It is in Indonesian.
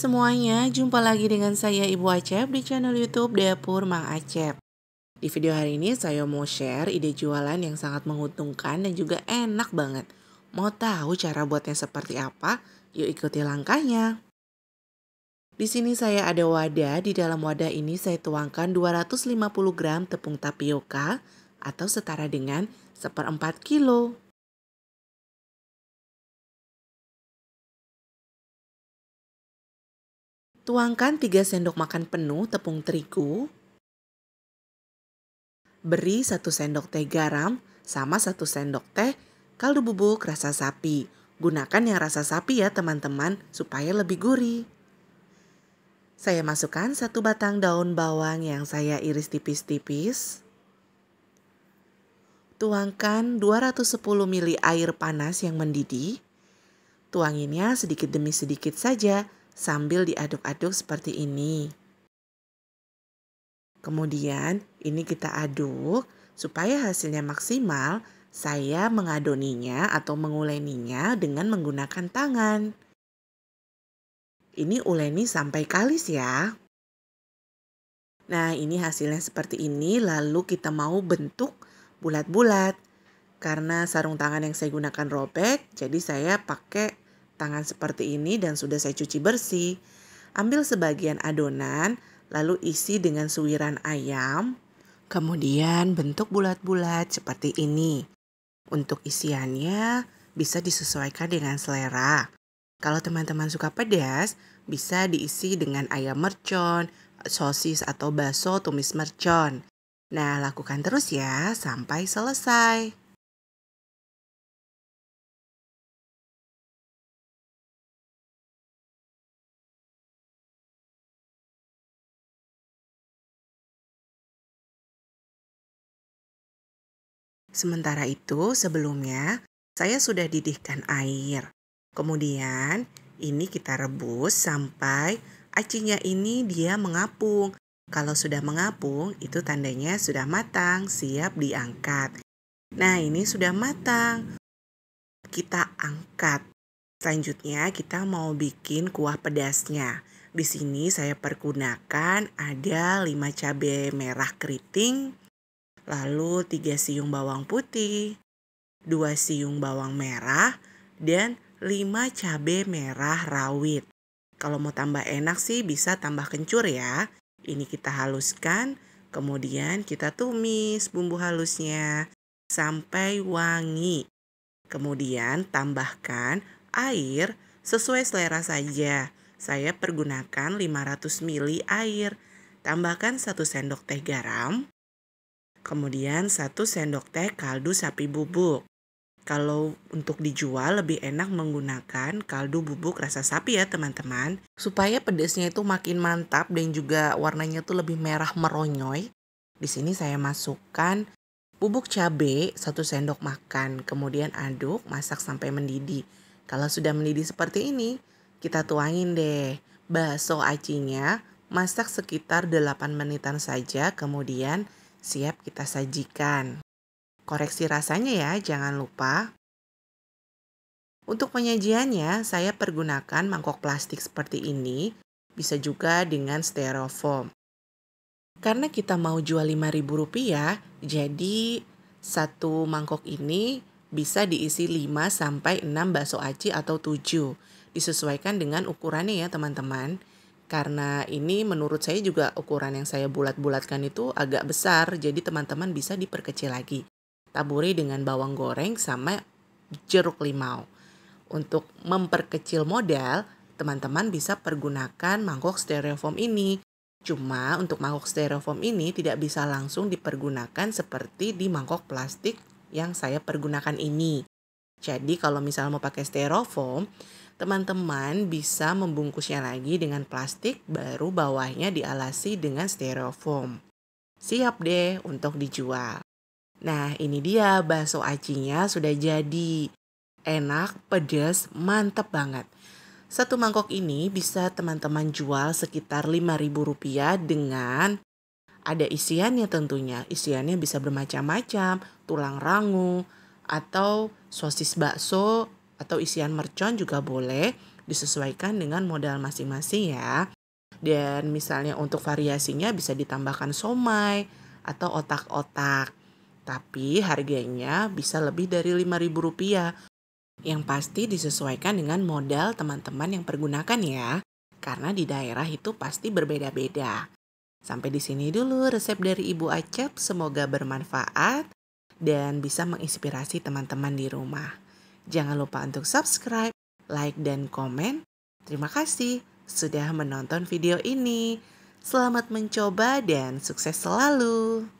semuanya, jumpa lagi dengan saya Ibu Acep di channel Youtube Dapur Mang Acep. Di video hari ini saya mau share ide jualan yang sangat menguntungkan dan juga enak banget. Mau tahu cara buatnya seperti apa? Yuk ikuti langkahnya. Di sini saya ada wadah, di dalam wadah ini saya tuangkan 250 gram tepung tapioka atau setara dengan seperempat kilo. Tuangkan 3 sendok makan penuh tepung terigu. Beri 1 sendok teh garam sama 1 sendok teh kaldu bubuk rasa sapi. Gunakan yang rasa sapi ya teman-teman supaya lebih gurih. Saya masukkan satu batang daun bawang yang saya iris tipis-tipis. Tuangkan 210 ml air panas yang mendidih. Tuanginnya sedikit demi sedikit saja sambil diaduk-aduk seperti ini. Kemudian ini kita aduk supaya hasilnya maksimal. Saya mengadoninya atau menguleninya dengan menggunakan tangan. Ini uleni sampai kalis ya. Nah, ini hasilnya seperti ini lalu kita mau bentuk bulat-bulat. Karena sarung tangan yang saya gunakan robek, jadi saya pakai tangan seperti ini dan sudah saya cuci bersih. Ambil sebagian adonan, lalu isi dengan suiran ayam. Kemudian bentuk bulat-bulat seperti ini. Untuk isiannya bisa disesuaikan dengan selera. Kalau teman-teman suka pedas, bisa diisi dengan ayam mercon, sosis atau bakso tumis mercon. Nah, lakukan terus ya sampai selesai. Sementara itu, sebelumnya saya sudah didihkan air. Kemudian, ini kita rebus sampai acinya ini dia mengapung. Kalau sudah mengapung, itu tandanya sudah matang, siap diangkat. Nah, ini sudah matang. Kita angkat. Selanjutnya, kita mau bikin kuah pedasnya. Di sini saya pergunakan ada 5 cabai merah keriting, lalu 3 siung bawang putih, 2 siung bawang merah, dan 5 cabai merah rawit. Kalau mau tambah enak sih bisa tambah kencur ya. Ini kita haluskan, kemudian kita tumis bumbu halusnya sampai wangi. Kemudian tambahkan air sesuai selera saja. Saya pergunakan 500 ml air. Tambahkan 1 sendok teh garam, Kemudian 1 sendok teh kaldu sapi bubuk. Kalau untuk dijual lebih enak menggunakan kaldu bubuk rasa sapi ya teman-teman. Supaya pedasnya itu makin mantap dan juga warnanya itu lebih merah meronyoy. Di sini saya masukkan bubuk cabai 1 sendok makan. Kemudian aduk, masak sampai mendidih. Kalau sudah mendidih seperti ini, kita tuangin deh bakso acinya. Masak sekitar 8 menitan saja, kemudian siap kita sajikan. Koreksi rasanya ya, jangan lupa. Untuk penyajiannya, saya pergunakan mangkok plastik seperti ini, bisa juga dengan styrofoam. Karena kita mau jual Rp5.000, jadi satu mangkok ini bisa diisi 5 sampai 6 bakso aci atau 7. Disesuaikan dengan ukurannya ya teman-teman karena ini menurut saya juga ukuran yang saya bulat-bulatkan itu agak besar, jadi teman-teman bisa diperkecil lagi. Taburi dengan bawang goreng sama jeruk limau. Untuk memperkecil model, teman-teman bisa pergunakan mangkok stereofoam ini. Cuma untuk mangkok stereofoam ini tidak bisa langsung dipergunakan seperti di mangkok plastik yang saya pergunakan ini. Jadi kalau misalnya mau pakai styrofoam, teman-teman bisa membungkusnya lagi dengan plastik, baru bawahnya dialasi dengan styrofoam. Siap deh untuk dijual. Nah, ini dia bakso acinya sudah jadi. Enak, pedas, mantep banget. Satu mangkok ini bisa teman-teman jual sekitar Rp5.000 dengan ada isiannya tentunya. Isiannya bisa bermacam-macam, tulang rangu, atau sosis bakso, atau isian mercon juga boleh disesuaikan dengan modal masing-masing ya. Dan misalnya untuk variasinya bisa ditambahkan somai atau otak-otak. Tapi harganya bisa lebih dari Rp5.000. Yang pasti disesuaikan dengan modal teman-teman yang pergunakan ya. Karena di daerah itu pasti berbeda-beda. Sampai di sini dulu resep dari Ibu Acep, semoga bermanfaat dan bisa menginspirasi teman-teman di rumah. Jangan lupa untuk subscribe, like, dan komen. Terima kasih sudah menonton video ini. Selamat mencoba dan sukses selalu!